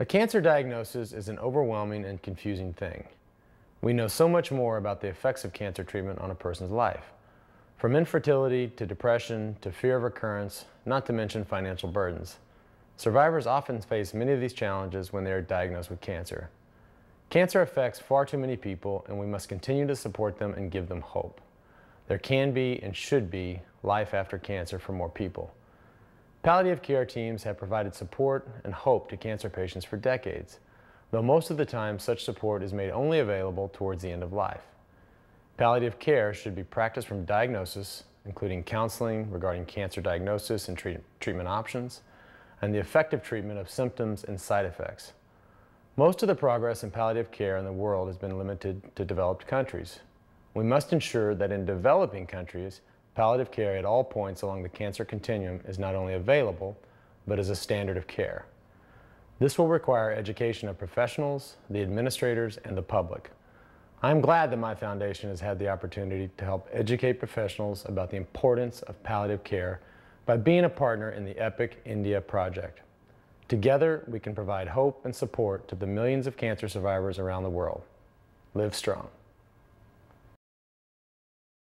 A cancer diagnosis is an overwhelming and confusing thing. We know so much more about the effects of cancer treatment on a person's life, from infertility to depression to fear of recurrence, not to mention financial burdens. Survivors often face many of these challenges when they are diagnosed with cancer. Cancer affects far too many people and we must continue to support them and give them hope. There can be and should be life after cancer for more people. Palliative care teams have provided support and hope to cancer patients for decades, though most of the time such support is made only available towards the end of life. Palliative care should be practiced from diagnosis, including counseling regarding cancer diagnosis and treat treatment options, and the effective treatment of symptoms and side effects. Most of the progress in palliative care in the world has been limited to developed countries. We must ensure that in developing countries, palliative care at all points along the cancer continuum is not only available, but is a standard of care. This will require education of professionals, the administrators, and the public. I'm glad that my foundation has had the opportunity to help educate professionals about the importance of palliative care by being a partner in the EPIC India project. Together, we can provide hope and support to the millions of cancer survivors around the world. Live strong.